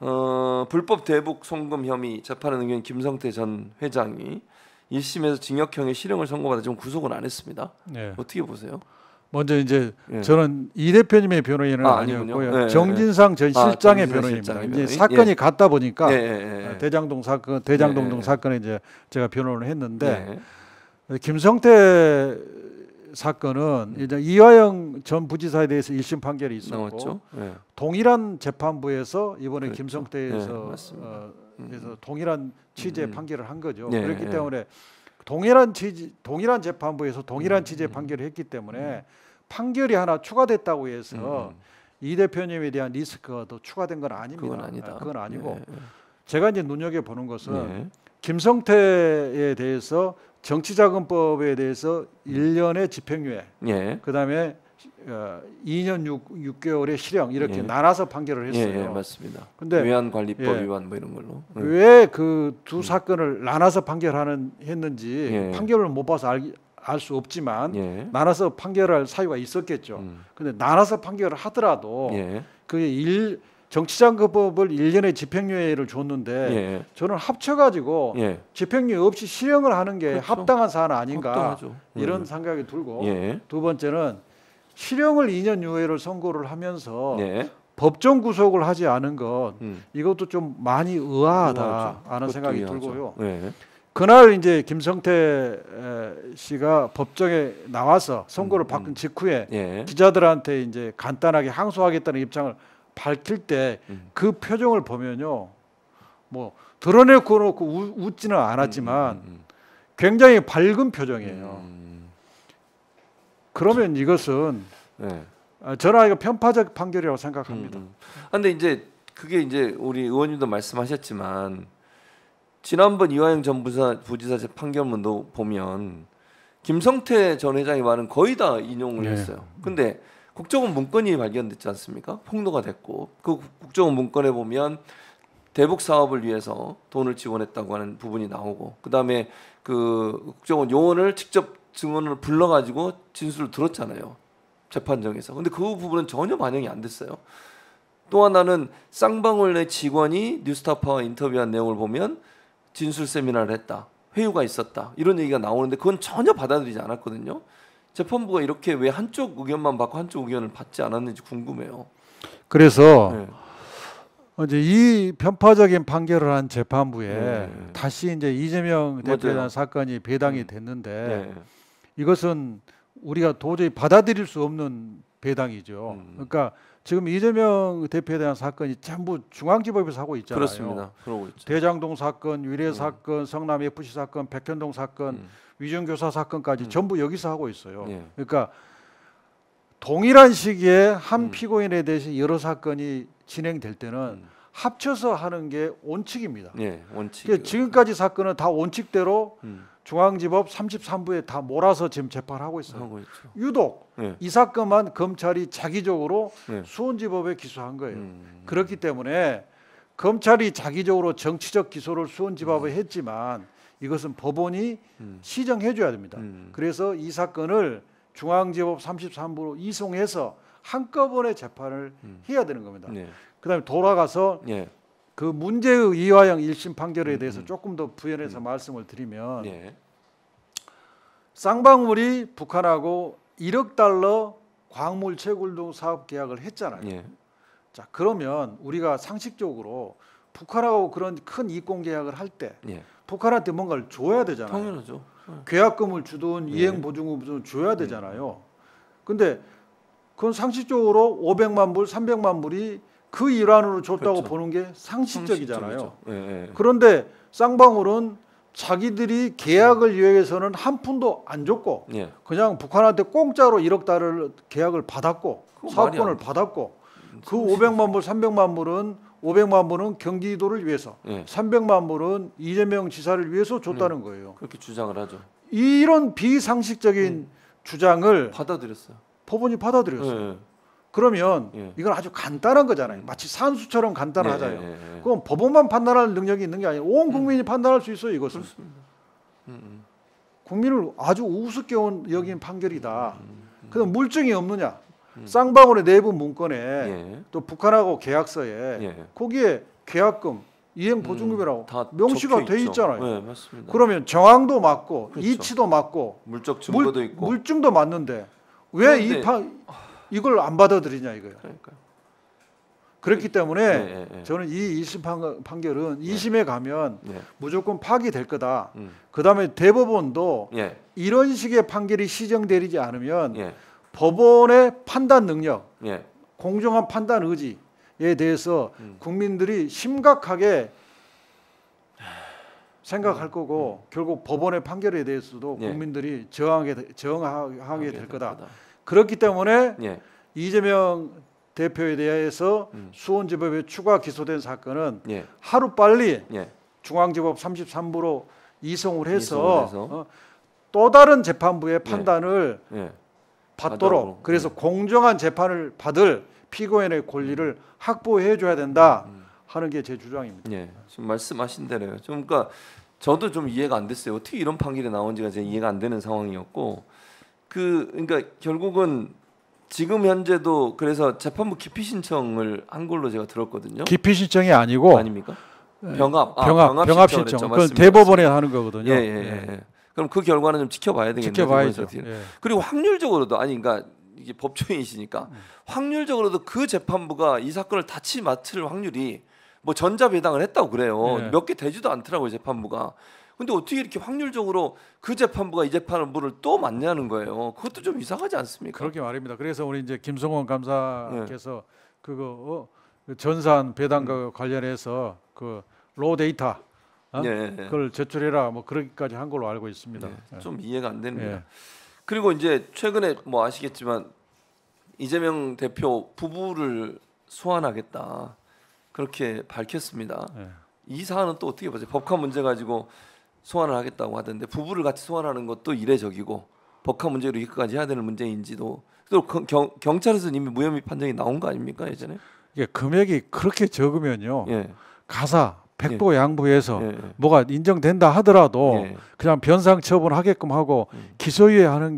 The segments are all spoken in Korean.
어, 불법 대북 송금 혐의 재판에 의견 김성태 전 회장이 1심에서 징역형의 실형을 선고받아 지금 구속은 안 했습니다. 네. 어떻게 보세요? 먼저 이제 예. 저는 이 대표님의 변호인은 아, 니었고요 네, 예, 정진상 전 예. 아, 실장의 아, 변호인입니다. 변호인? 이제 사건이 예. 같다 보니까 예, 예, 대장동 사건, 대장동 등 사건에 이제 제가 변호를 했는데 김성태 사건은 이제 이화영 전 부지사에 대해서 1심 판결이 있었고 네. 동일한 재판부에서 이번에 그렇죠. 김성태에서 네, 예, 어, 음. 그래서 동일한 취재 음. 판결을 한 거죠. 네, 그렇기 예. 때문에 동일한 취지 동일한 재판부에서 동일한 음. 취재 음. 판결을 했기 때문에 음. 판결이 하나 추가됐다고 해서 음. 이 대표님에 대한 리스크가 더 추가된 건 아닙니다. 그건 아니다. 그건 아니고 제가 이제 눈여겨 보는 것은 네. 김성태에 대해서 정치자금법에 대해서 1년의 집행유예, 예. 그다음에 어, 2년 6, 6개월의 실형 이렇게 예. 나눠서 판결을 예, 했어요. 예, 예, 맞습니다. 근데 위안관리법 위반 예. 뭐 이런 걸로. 예. 왜그두 음. 사건을 나눠서 판결하는 했는지 판결을 못 봐서 알, 알수 없지만 나눠서 판결할 사유가 있었겠죠. 음. 근데 나눠서 판결을 하더라도 그게 일 정치자금법을 일년에 집행유예를 줬는데 예. 저는 합쳐가지고 예. 집행유예 없이 실형을 하는 게 그렇죠. 합당한 사안 아닌가 합당하죠. 예. 이런 음. 생각이 들고 예. 두 번째는 실형을 2년 유예를 선고를 하면서 예. 법정 구속을 하지 않은 것 음. 이것도 좀 많이 의아하다 라는 생각이 의아하죠. 들고요. 예. 그날 이제 김성태 씨가 법정에 나와서 선고를 음, 받은 음. 직후에 기자들한테 이제 간단하게 항소하겠다는 입장을 밝힐 때그 음. 표정을 보면요. 뭐 드러내고 놓고 웃지는 않았지만 음, 음, 굉장히 밝은 표정이에요. 그러면 이것은 네. 아, 저는 이거 편파적 판결이라고 생각합니다. 그런데 아, 이제 그게 이제 우리 의원님도 말씀하셨지만 지난번 이화영 전 부사, 부지사 판결문도 보면 김성태 전 회장이 말은 거의 다 인용을 네. 했어요. 근데 국정원 문건이 발견됐지 않습니까? 폭로가 됐고 그 국정원 문건에 보면 대북 사업을 위해서 돈을 지원했다고 하는 부분이 나오고 그다음에 그 국정원 요원을 직접 증언을 불러가지고 진술을 들었잖아요 재판정에서 근데 그 부분은 전혀 반영이 안 됐어요 또 하나는 쌍방울 내 직원이 뉴스타파와 인터뷰한 내용을 보면 진술 세미나를 했다 회유가 있었다 이런 얘기가 나오는데 그건 전혀 받아들이지 않았거든요 재판부가 이렇게 왜 한쪽 의견만 받고 한쪽 의견을 받지 않았는지 궁금해요. 그래서 네. 이제 이 편파적인 판결을 한 재판부에 네. 다시 이제 이재명 대표에 사건이 네. 배당이 됐는데 네. 이것은 우리가 도저히 받아들일 수 없는 배당이죠. 음. 그러니까 지금 이재명 대표에 대한 사건이 전부 중앙지법에서 하고 있잖아요. 그렇습니다. 그러고 있죠. 대장동 사건, 위례 음. 사건, 성남 FC 사건, 백현동 사건, 음. 위증교사 사건까지 음. 전부 여기서 하고 있어요. 예. 그러니까 동일한 시기에 한 음. 피고인에 대해서 여러 사건이 진행될 때는 합쳐서 하는 게 원칙입니다. 예, 원칙. 그러니까 지금까지 사건은 다 원칙대로 중앙지법 33부에 다 몰아서 지금 재판하고 있어요. 유독 네. 이 사건만 검찰이 자기적으로 네. 수원지법에 기소한 거예요. 음. 그렇기 때문에 검찰이 자기적으로 정치적 기소를 수원지법에 음. 했지만 이것은 법원이 음. 시정해 줘야 됩니다. 음. 그래서 이 사건을 중앙지법 33부로 이송해서 한꺼번에 재판을 음. 해야 되는 겁니다. 네. 그다음에 돌아가서 네. 그 문제의 이화영 1심 판결에 음, 대해서 음. 조금 더 부연해서 음. 말씀을 드리면 네. 쌍방울이 북한하고 1억 달러 광물 채굴동 사업 계약을 했잖아요. 네. 자 그러면 우리가 상식적으로 북한하고 그런 큰 이권 계약을 할때 네. 예. 북한한테 뭔가를 줘야 되잖아요. 당연하죠. 계약금을 주든 이행 보증금을 주든 줘야 되잖아요. 근데 그건 상식적으로 500만 불, 300만 불이 그 일환으로 줬다고 그렇죠. 보는 게 상식적이잖아요. 예, 예. 그런데 쌍방울은 자기들이 계약을 이용해서는 한 푼도 안 줬고 예. 그냥 북한한테 공짜로 1억 달러를 계약을 받았고 사업권을 받았고 음, 그 500만 불, 300만 불은 500만 불은 경기도를 위해서, 예. 300만 불은 이재명 지사를 위해서 줬다는 음. 거예요. 그렇게 주장을 하죠. 이런 비상식적인 음. 주장을 받아들였어요. 법원이 받아들였어요. 예. 예. 그러면 예. 이건 아주 간단한 거잖아요. 마치 산수처럼 간단하잖아요. 예, 예, 예, 예. 그건 법원만 판단할 능력이 있는 게 아니라 온 음. 국민이 음. 판단할 수 있어요. 이것은 음, 음, 음. 국민을 아주 우습게 여긴 판결이다. 음. 그럼 물증이 없느냐? 쌍방울의 내부 문건에 예. 또 북한하고 계약서에 거기에 계약금 이행 보증금이라고 명시가 돼있잖아요 네, 그러면 정황도 맞고 그렇죠. 이치도 맞고 물적 증거도 물, 있고 물증도 맞는데 왜이파 이걸 안 받아들이냐 이거예요. 그러니까 그렇기 때문에 네, 네, 저는 이 1심 판결은 2심에 가면 무조건 파기될 거다. 음. 그다음에 대법원도 이런 식의 판결이 시정되지 리 않으면 법원의 판단 능력, 공정한 판단 의지에 대해서 음. 국민들이 심각하게 생각할 음. 거고 음. 결국 법원의 판결에 대해서도 국민들이 저항하게, 저항하게 될 거다. 그렇기 때문에 예. 이재명 대표에 대해서 음. 수원지법에 추가 기소된 사건은 예. 하루 빨리 예. 중앙지법 33부로 이송을 해서, 해서. 어, 또 다른 재판부의 예. 판단을 예. 받도록 받아보 그래서 예. 공정한 재판을 받을 피고인의 권리를 음. 확보해 줘야 된다 음, 음. 하는 게 제 주장입니다. 예. 지금 말씀하신 대로요. 좀 그러니까 저도 좀 이해가 안 됐어요. 어떻게 이런 판결이 나온지가 제 이해가 안 되는 상황이었고 그 그러니까 결국은 지금 현재도 그래서 재판부 기피 신청을 한 걸로 제가 들었거든요. 기피 신청이 아니고 아닙니까? 네. 병합 아, 병합, 병합, 신청. 그건 대법원에 하는 거거든요. 예, 예, 예, 예. 그럼 그 결과는 좀 지켜봐야 되겠네요. 지켜봐야죠. 예. 그리고 확률적으로도 아니 그러니까 이게 법조인이시니까 음. 확률적으로도 그 재판부가 이 사건을 다치 맡을 확률이 뭐 전자 배당을 했다고 그래요. 예. 몇개 되지도 않더라고요 재판부가. 근데 어떻게 이렇게 확률적으로 그 재판부가 이 재판부를 또맞냐는 거예요. 그것도 좀 이상하지 않습니까? 그렇게 말입니다. 그래서 우리 이제 김성원 감사께서 네. 그거 어, 그 전산 배당과 음. 그 관련해서 그 로데이터 어? 네. 그걸 제출해라 뭐 그렇게까지 한 걸로 알고 있습니다. 네. 네. 좀 이해가 안 됩니다. 네. 그리고 이제 최근에 뭐 아시겠지만 이재명 대표 부부를 소환하겠다 그렇게 밝혔습니다. 네. 이 사안은 또 어떻게 보세요? 법화 문제 가지고 소환을 하겠다고 하던데 부부를 같이 소환하는 것도 이례적이고 법화 문제로 이까지 해야 되는 문제인지도 또 경, 경찰에서 이미 무혐의 판정이 나온 거 아닙니까 예전에? 이게 금액이 그렇게 적으면요. 예. 가사 백보 예. 양보해서 예, 예. 뭐가 인정된다 하더라도 예. 그냥 변상 처분하게끔 하고 음. 기소유예하는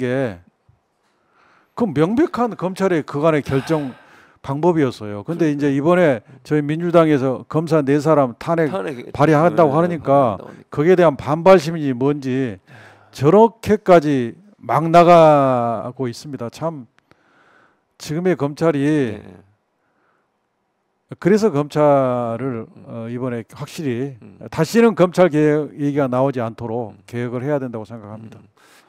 게그 명백한 검찰의 그간의 결정 방법이었어요. 근데 이제 이번에 저희 민주당에서 검사 네 사람 탄핵, 탄핵 네, 발의한다고 네, 하니까 네, 거기에 대한 반발심이 뭔지 저렇게까지 막 나가고 있습니다. 참 지금의 검찰이 네. 그래서 검찰을 어, 이번에 확실히 음. 다시는 검찰 개혁 얘기가 나오지 않도록 음. 개혁을 해야 된다고 생각합니다. 음.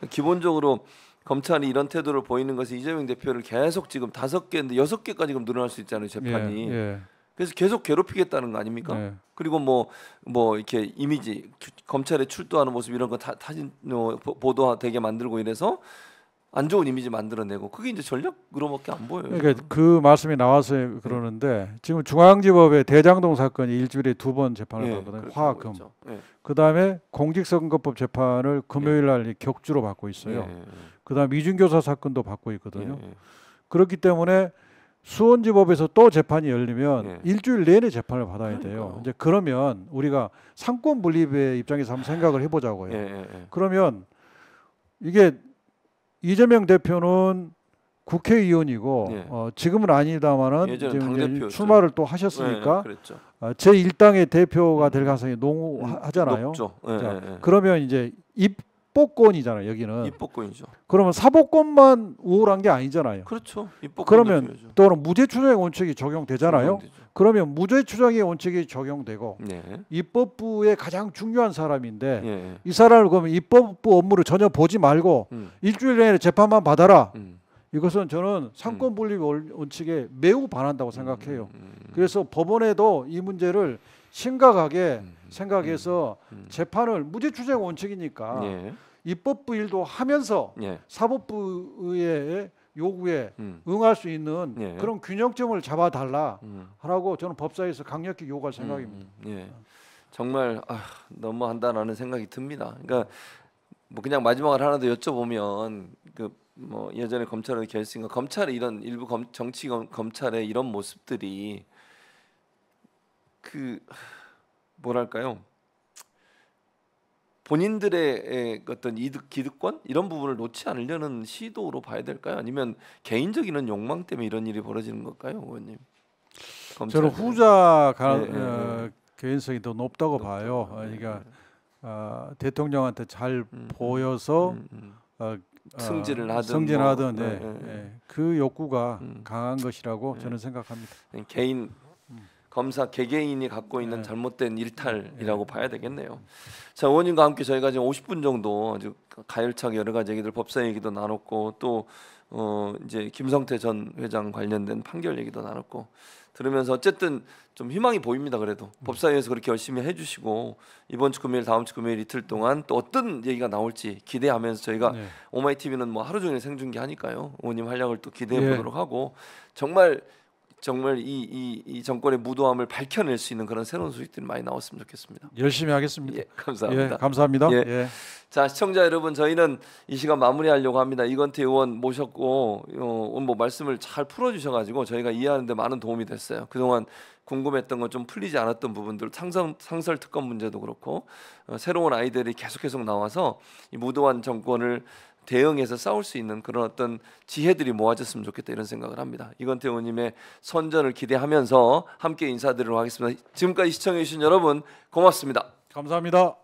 기본적으로 검찰이 이런 태도를 보이는 것이 이재명 대표를 계속 지금 다섯 개인데 여섯 개까지 지금 늘어날 수 있잖아요 예, 재판이. 예, 예. 그래서 계속 괴롭히겠다는 거 아닙니까? 예. 그리고 뭐뭐 뭐 이렇게 이미지 검찰에 출두하는 모습 이런 거 다, 사진 어, 보도되게 만들고 이래서 안 좋은 이미지 만들어내고 그게 이제 전략으로밖에 안 보여요. 그러니까 그 말씀이 나와서 그러는데 네. 지금 중앙지법의 대장동 사건이 일주일에 두 번 재판을 네, 받거든요. 화금. 네. 예. 그다음에 공직선거법 재판을 금요일 날 예. 격주로 받고 있어요. 그다음 이준교사 사건도 받고 있거든요. 그렇기 때문에 수원지법에서 또 재판이 열리면 예. 일주일 내내 재판을 받아야 그러니까요. 이제 그러면 우리가 상권 분립의 입장에서 한번 생각을 해보자고요. 예, 그러면 이게 이재명 대표는 국회의원이고 예. 어, 지금은 아니다마는 지금 출마를 또 하셨으니까 예, 어, 제1당의 대표가 될 가능성이 농후하잖아요. 예, 자, 예, 예. 그러면 이제 입 입법권이잖아요. 여기는 입법권이죠. 그러면 사법권만 우월한 게 아니잖아요. 그렇죠. 그러면 또 무죄 추정의 원칙이 적용되잖아요. 적용되죠. 그러면 무죄 추정의 원칙이 적용되고 네. 입법부의 가장 중요한 사람인데 네. 이 사람을 그러면 입법부 업무를 전혀 보지 말고 음. 일주일 내에 재판만 받아라. 음. 이것은 저는 상권 분립 원칙에 매우 반한다고 음, 생각해요. 음, 음, 음. 그래서 법원에도 이 문제를 심각하게 음, 음, 음, 생각해서 재판을 무죄 추정 원칙이니까 예. 입법부 일도 하면서 예. 사법부의 요구에 음. 응할 수 있는 예. 그런 균형점을 잡아달라 하라고 저는 법사에서 강력히 요구할 생각입니다. 음. 예. 정말 아, 너무한다라는 생각이 듭니다. 그러니까 뭐 그냥 마지막을 하나 더 여쭤보면 그 뭐 예전에 검찰의 결승과 검찰의 이런 일부 검, 정치 검, 검찰의 이런 모습들이 그 뭐랄까요? 본인들의 어떤 이득 기득권 이런 부분을 놓지 않으려는 시도로 봐야 될까요? 아니면 개인적인 욕망 때문에 이런 일이 벌어지는 걸까요, 의원님? 저는 후자 가, 네, 어, 네, 네. 어, 개인성이 더 높다고, 높다고 봐요. 아, 그러니까 어, 대통령한테 잘 음, 음, 보여서 음, 음. 어, 승진을 하든 승진하든 뭐, 그 욕구가 음. 강한 것이라고 저는 생각합니다. 개인 검사 개개인이 갖고 있는 네. 잘못된 일탈이라고 네. 봐야 되겠네요. 자, 의원님과 함께 저희가 지금 50분 정도 아주 가열차게 여러 가지 얘기들 법사 얘기도 나눴고 또 어, 이제 김성태 전 회장 관련된 판결 얘기도 나눴고 들으면서 어쨌든 좀 희망이 보입니다. 그래도 음. 법사위에서 그렇게 열심히 해주시고 이번 주 금요일, 다음 주 금요일 이틀 동안 또 어떤 얘기가 나올지 기대하면서 저희가 네. 오마이 TV는 뭐 하루 종일 생중계 하니까요. 의원님 활약을 또 기대해 예. 보도록 네. 하고 정말 정말 이, 이, 이 정권의 무도함을 밝혀낼 수 있는 그런 새로운 소식들이 많이 나왔으면 좋겠습니다. 열심히 하겠습니다. 예, 감사합니다. 예, 감사합니다. 예. 예. 자 시청자 여러분 저희는 이 시간 마무리하려고 합니다. 이건태 의원 모셨고 어, 뭐 말씀을 잘 풀어주셔가지고 저희가 이해하는데 많은 도움이 됐어요. 그동안 궁금했던 건 좀 풀리지 않았던 부분들 상설, 상설 특검 문제도 그렇고 어, 새로운 아이들이 계속 계속 나와서 이 무도한 정권을 대응해서 싸울 수 있는 그런 어떤 지혜들이 모아졌으면 좋겠다 이런 생각을 합니다. 이건태 의원님의 선전을 기대하면서 함께 인사드리도록 하겠습니다. 지금까지 시청해 주신 여러분 고맙습니다. 감사합니다.